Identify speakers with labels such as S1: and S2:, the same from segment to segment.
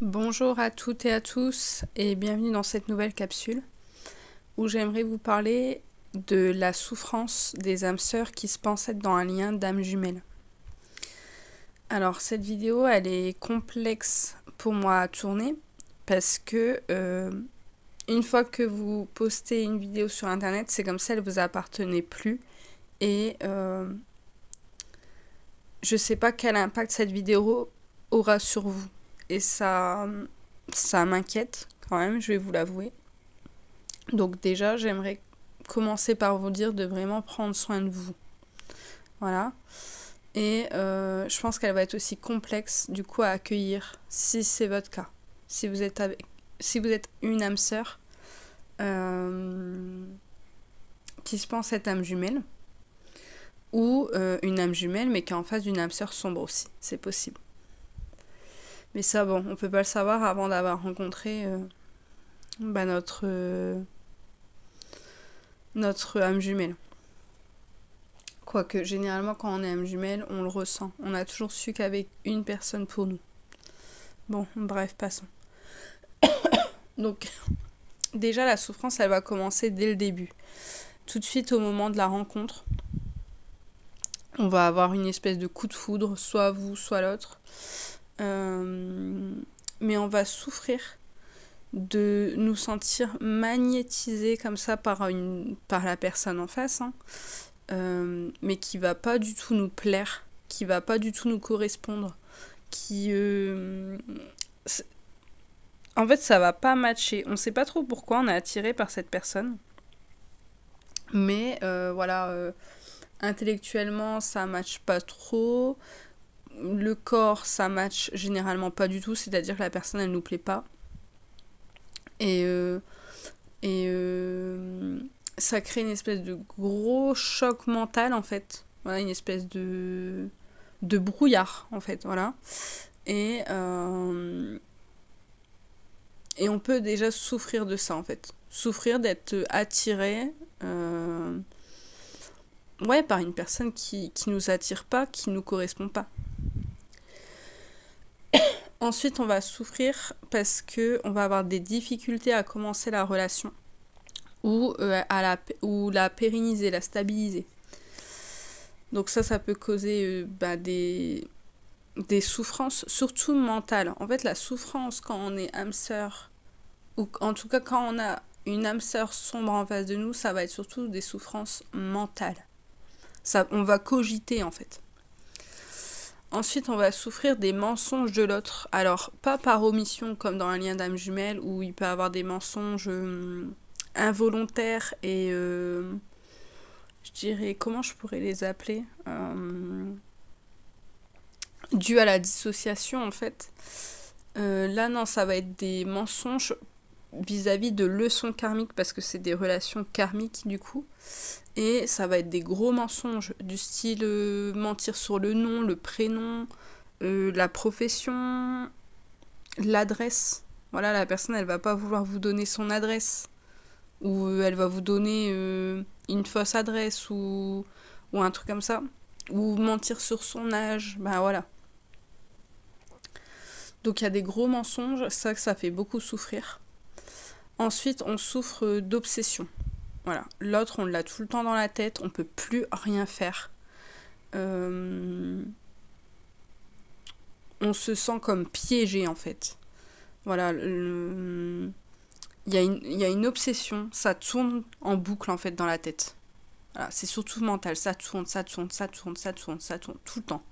S1: Bonjour à toutes et à tous et bienvenue dans cette nouvelle capsule où j'aimerais vous parler de la souffrance des âmes sœurs qui se pensent être dans un lien d'âmes jumelles Alors cette vidéo elle est complexe pour moi à tourner parce que euh, une fois que vous postez une vidéo sur internet c'est comme si elle vous appartenait plus et je euh, je sais pas quel impact cette vidéo aura sur vous et ça, ça m'inquiète quand même, je vais vous l'avouer. Donc déjà, j'aimerais commencer par vous dire de vraiment prendre soin de vous. Voilà. Et euh, je pense qu'elle va être aussi complexe du coup à accueillir si c'est votre cas. Si vous êtes, avec, si vous êtes une âme sœur euh, qui se pense être âme jumelle ou euh, une âme jumelle mais qui est en face d'une âme sœur sombre aussi. C'est possible. Mais ça, bon, on peut pas le savoir avant d'avoir rencontré euh, bah, notre, euh, notre âme jumelle. Quoique, généralement, quand on est âme jumelle, on le ressent. On a toujours su qu'avec une personne pour nous. Bon, bref, passons. Donc, déjà, la souffrance, elle va commencer dès le début. Tout de suite, au moment de la rencontre, on va avoir une espèce de coup de foudre, soit vous, soit l'autre. Euh, mais on va souffrir de nous sentir magnétisés comme ça par, une, par la personne en face, hein. euh, mais qui va pas du tout nous plaire, qui va pas du tout nous correspondre, qui... Euh, en fait, ça va pas matcher. On sait pas trop pourquoi on est attiré par cette personne. Mais voilà, intellectuellement, ça matche pas trop le corps, ça match généralement pas du tout, c'est-à-dire que la personne, elle nous plaît pas. Et, euh, et euh, ça crée une espèce de gros choc mental, en fait. Voilà, une espèce de, de brouillard, en fait, voilà. Et, euh, et on peut déjà souffrir de ça, en fait. Souffrir d'être attiré ouais, par une personne qui, qui nous attire pas, qui nous correspond pas. Ensuite, on va souffrir parce que on va avoir des difficultés à commencer la relation ou, euh, à la, ou la pérenniser, la stabiliser. Donc ça, ça peut causer euh, bah, des, des souffrances, surtout mentales. En fait, la souffrance quand on est âme sœur, ou en tout cas quand on a une âme sœur sombre en face de nous, ça va être surtout des souffrances mentales. Ça, on va cogiter en fait. Ensuite, on va souffrir des mensonges de l'autre. Alors, pas par omission comme dans un lien d'âme jumelle où il peut avoir des mensonges euh, involontaires et euh, je dirais comment je pourrais les appeler euh, dû à la dissociation en fait. là non, ça va être des mensonges vis-à-vis de leçons karmiques parce que c'est des relations karmiques du coup. Et ça va être des gros mensonges du style euh, mentir sur le nom, le prénom, euh, la profession, l'adresse. Voilà, la personne, elle va pas vouloir vous donner son adresse. Ou euh, elle va vous donner une fausse adresse ou, ou un truc comme ça. Ou mentir sur son âge. Ben voilà. Donc il y a des gros mensonges, ça, ça fait beaucoup souffrir. Ensuite, on souffre d'obsession. Voilà. L'autre, on l'a tout le temps dans la tête, on ne peut plus rien faire. Euh, on se sent comme piégé en fait. Voilà. Il, y a une, obsession, ça tourne en boucle en fait dans la tête. C'est surtout mental, ça tourne, ça tourne, ça tourne, ça tourne, ça tourne, tout le temps.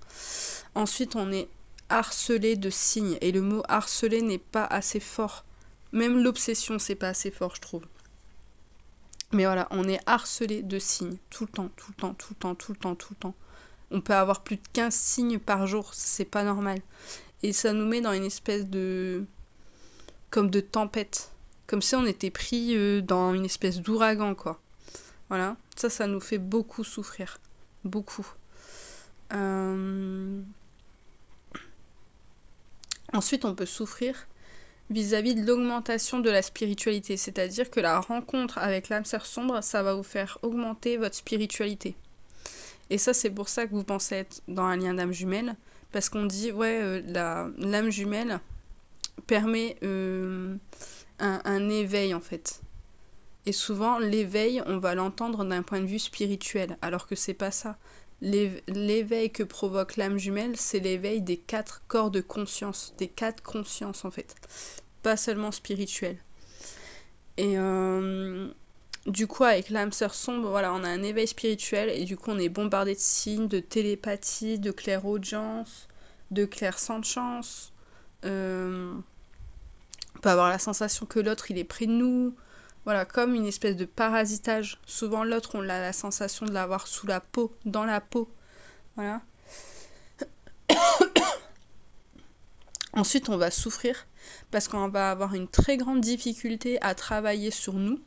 S1: Ensuite, on est harcelé de signes. Et le mot harcelé n'est pas assez fort même l'obsession, c'est pas assez fort, je trouve. Mais voilà, on est harcelé de signes tout le temps, tout le temps, tout le temps, tout le temps, tout le temps. On peut avoir plus de 15 signes par jour, c'est pas normal. Et ça nous met dans une espèce de. comme de tempête. Comme si on était pris euh, dans une espèce d'ouragan, quoi. Voilà, ça, ça nous fait beaucoup souffrir. Beaucoup. Euh, ensuite, on peut souffrir vis-à-vis de l'augmentation de la spiritualité, c'est-à-dire que la rencontre avec l'âme sœur sombre, ça va vous faire augmenter votre spiritualité. Et ça, c'est pour ça que vous pensez être dans un lien d'âme jumelle, parce qu'on dit, ouais, euh, l'âme jumelle permet euh, un, un éveil, en fait. Et souvent, l'éveil, on va l'entendre d'un point de vue spirituel, alors que c'est pas ça l'éveil que provoque l'âme jumelle, c'est l'éveil des quatre corps de conscience, des quatre consciences en fait, pas seulement spirituelles. Et euh, du coup, avec l'âme sœur sombre, voilà, on a un éveil spirituel et du coup, on est bombardé de signes, de télépathie, de clairaudience, de clair sans chance. Euh, on peut avoir la sensation que l'autre, il est près de nous voilà, comme une espèce de parasitage. Souvent l'autre, on a la sensation de l'avoir sous la peau, dans la peau. Voilà. Ensuite, on va souffrir parce qu'on va avoir une très grande difficulté à travailler sur nous.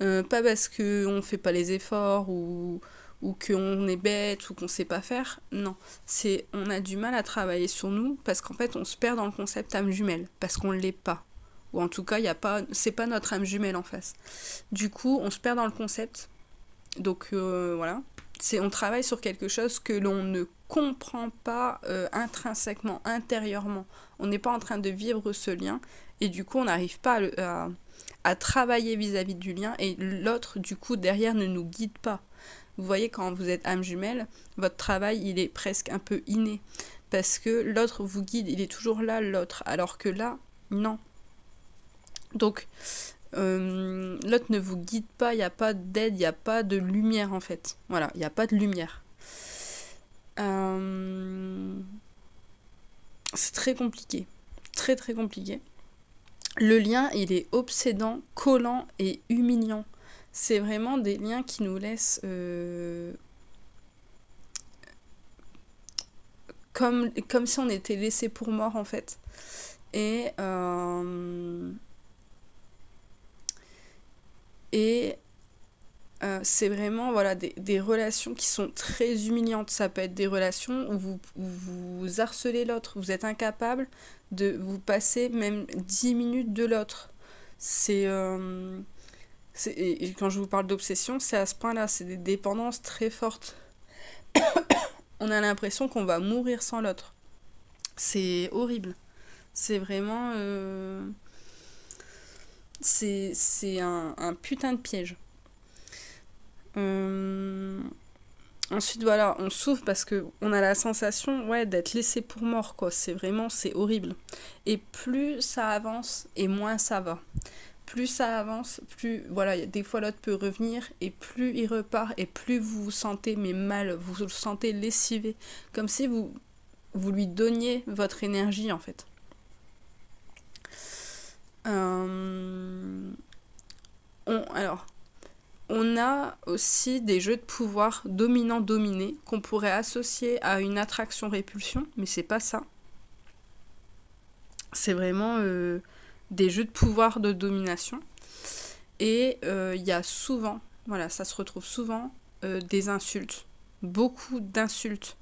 S1: Euh, pas parce qu'on ne fait pas les efforts ou, qu'on est bête ou qu'on sait pas faire. Non, c'est on a du mal à travailler sur nous parce qu'en fait on se perd dans le concept âme jumelle parce qu'on ne l'est pas. Ou en tout cas, y a pas, c'est pas notre âme jumelle en face. Du coup, on se perd dans le concept. Donc euh, voilà. C'est, on travaille sur quelque chose que l'on ne comprend pas euh, intrinsèquement, intérieurement. On n'est pas en train de vivre ce lien et du coup on n'arrive pas à, travailler vis-à-vis du lien et l'autre du coup derrière ne nous guide pas. Vous voyez quand vous êtes âme jumelle, votre travail il est presque un peu inné parce que l'autre vous guide, il est toujours là l'autre alors que là non, donc, euh, l'autre ne vous guide pas, il n'y a pas d'aide, il n'y a pas de lumière en fait. Voilà, il n'y a pas de lumière. Euh, c'est très compliqué. Très très compliqué. Le lien, il est obsédant, collant et humiliant. C'est vraiment des liens qui nous laissent... Euh, comme, comme si on était laissé pour mort en fait. Et... Et euh, c'est vraiment voilà, des, relations qui sont très humiliantes. Ça peut être des relations où vous, vous harcelez l'autre, vous êtes incapable de vous passer même 10 minutes de l'autre. C'est. Euh, et quand je vous parle d'obsession, c'est à ce point-là, c'est des dépendances très fortes. on a l'impression qu'on va mourir sans l'autre. C'est horrible. C'est vraiment. Euh, c'est, un, putain de piège. Euh, ensuite, voilà, on souffre parce qu'on a la sensation ouais, d'être laissé pour mort, quoi. C'est vraiment, c'est horrible. Et plus ça avance, et moins ça va. Plus ça avance, plus, voilà, des fois l'autre peut revenir, et plus il repart, et plus vous vous sentez, mais mal, vous vous sentez lessivé. Comme si vous, vous lui donniez votre énergie, en fait. Euh, on, alors, on a aussi des jeux de pouvoir dominant-dominé qu'on pourrait associer à une attraction-répulsion, mais c'est pas ça. C'est vraiment euh, des jeux de pouvoir de domination. Et euh, il y a souvent, voilà, ça se retrouve souvent, des insultes. Beaucoup d'insultes.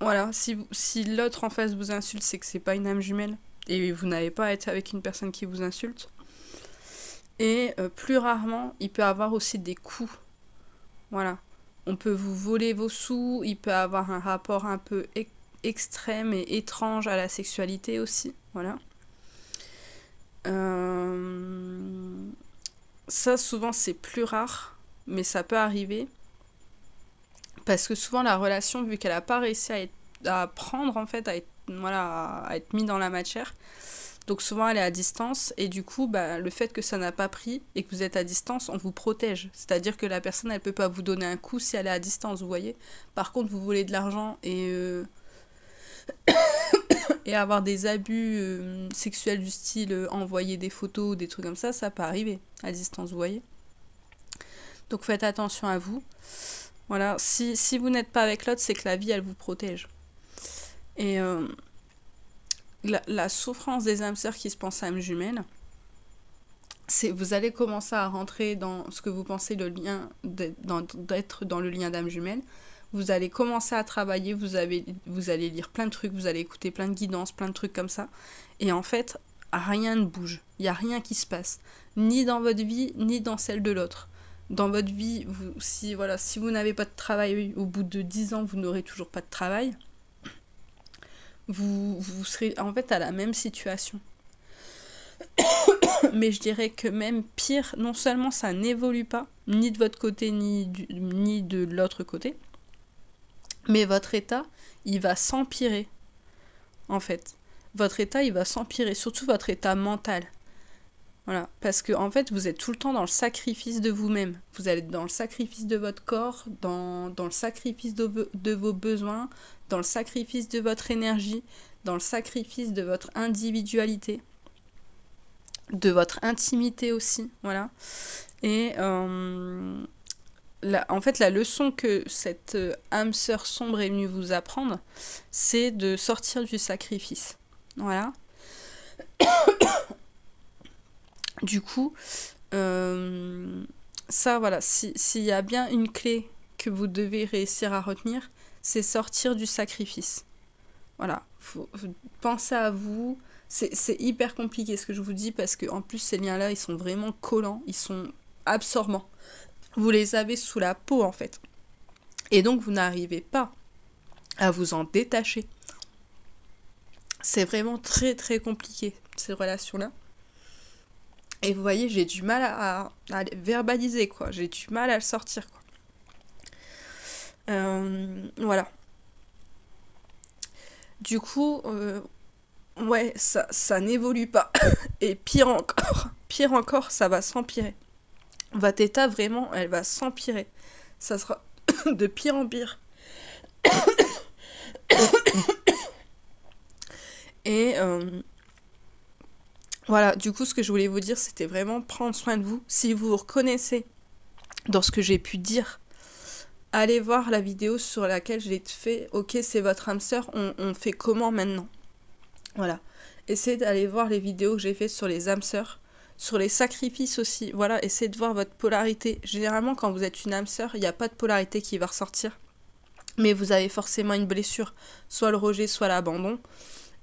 S1: Voilà, si, si l'autre en face vous insulte, c'est que c'est pas une âme jumelle et vous n'avez pas à être avec une personne qui vous insulte. Et euh, plus rarement, il peut avoir aussi des coups. Voilà. On peut vous voler vos sous, il peut avoir un rapport un peu e-, extrême et étrange à la sexualité aussi. Voilà. Euh, ça, souvent, c'est plus rare, mais ça peut arriver. Parce que souvent, la relation, vu qu'elle n'a pas réussi à, être, à prendre, en fait, à être voilà, à être mis dans la matière. Donc souvent elle est à distance et du coup bah, le fait que ça n'a pas pris et que vous êtes à distance, on vous protège. C'est-à-dire que la personne elle peut pas vous donner un coup si elle est à distance, vous voyez. Par contre vous voulez de l'argent et, euh, et avoir des abus euh, sexuels du style euh, envoyer des photos ou des trucs comme ça, ça peut arriver à distance, vous voyez. Donc faites attention à vous. Voilà, si vous n'êtes pas avec l'autre, c'est que la vie elle vous protège. Et euh, la, souffrance des âmes sœurs qui se pensent âmes jumelles, c'est vous allez commencer à rentrer dans ce que vous pensez le lien d'être dans, le lien d'âme jumelle. Vous allez commencer à travailler, vous, vous allez lire plein de trucs, vous allez écouter plein de guidances, plein de trucs comme ça. Et en fait, rien ne bouge, il n'y a rien qui se passe, ni dans votre vie, ni dans celle de l'autre. Dans votre vie, si, voilà, si vous n'avez pas de travail, au bout de 10 ans, vous n'aurez toujours pas de travail vous, vous serez en fait à la même situation. Mais je dirais que même pire, non seulement ça n'évolue pas, ni de votre côté, ni, ni de l'autre côté, mais votre état, il va s'empirer, en fait. Votre état, il va s'empirer, surtout votre état mental. Voilà, parce que en fait, vous êtes tout le temps dans le sacrifice de vous-même. Vous êtes dans le sacrifice de votre corps, dans, le sacrifice de, vos besoins, dans le sacrifice de votre énergie, dans le sacrifice de votre individualité, de votre intimité aussi. Voilà. Et euh, la, en fait, la leçon que cette euh, âme sœur sombre est venue vous apprendre, c'est de sortir du sacrifice. Voilà. Du coup, euh, ça, voilà, s'il y a bien une clé que vous devez réussir à retenir, c'est sortir du sacrifice. Voilà, pensez à vous. C'est hyper compliqué ce que je vous dis parce que en plus ces liens-là, ils sont vraiment collants, ils sont absorbants. Vous les avez sous la peau en fait. Et donc vous n'arrivez pas à vous en détacher. C'est vraiment très très compliqué ces relations-là. Et vous voyez, j'ai du mal à, verbaliser, quoi. J'ai du mal à le sortir, quoi. Euh, voilà. Du coup, euh, ouais, ça, ça n'évolue pas. Et pire encore, pire encore, ça va s'empirer. Votre état, vraiment, elle va s'empirer. Ça sera de pire en pire. Et... Euh, voilà, du coup, ce que je voulais vous dire, c'était vraiment prendre soin de vous. Si vous vous reconnaissez dans ce que j'ai pu dire, allez voir la vidéo sur laquelle j'ai fait. Ok, c'est votre âme sœur, on, on, fait comment maintenant Voilà. Essayez d'aller voir les vidéos que j'ai faites sur les âmes sœurs, sur les sacrifices aussi. Voilà, essayez de voir votre polarité. Généralement, quand vous êtes une âme sœur, il n'y a pas de polarité qui va ressortir. Mais vous avez forcément une blessure, soit le rejet, soit l'abandon.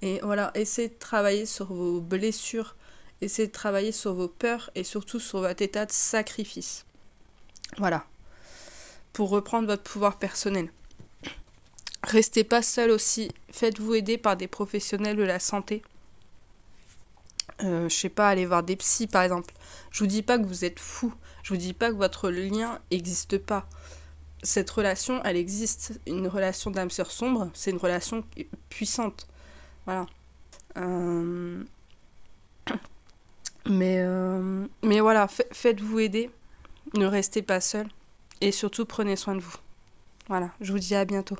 S1: Et voilà, essayez de travailler sur vos blessures, essayez de travailler sur vos peurs et surtout sur votre état de sacrifice. Voilà. Pour reprendre votre pouvoir personnel. Restez pas seul aussi. Faites-vous aider par des professionnels de la santé. Euh, je sais pas, allez voir des psys par exemple. Je vous dis pas que vous êtes fou. Je vous dis pas que votre lien n'existe pas. Cette relation, elle existe. Une relation d'âme sœur sombre, c'est une relation puissante. Voilà. Euh, mais, euh, Mais voilà, faites-vous aider. Ne restez pas seul. Et surtout, prenez soin de vous. Voilà, je vous dis à bientôt.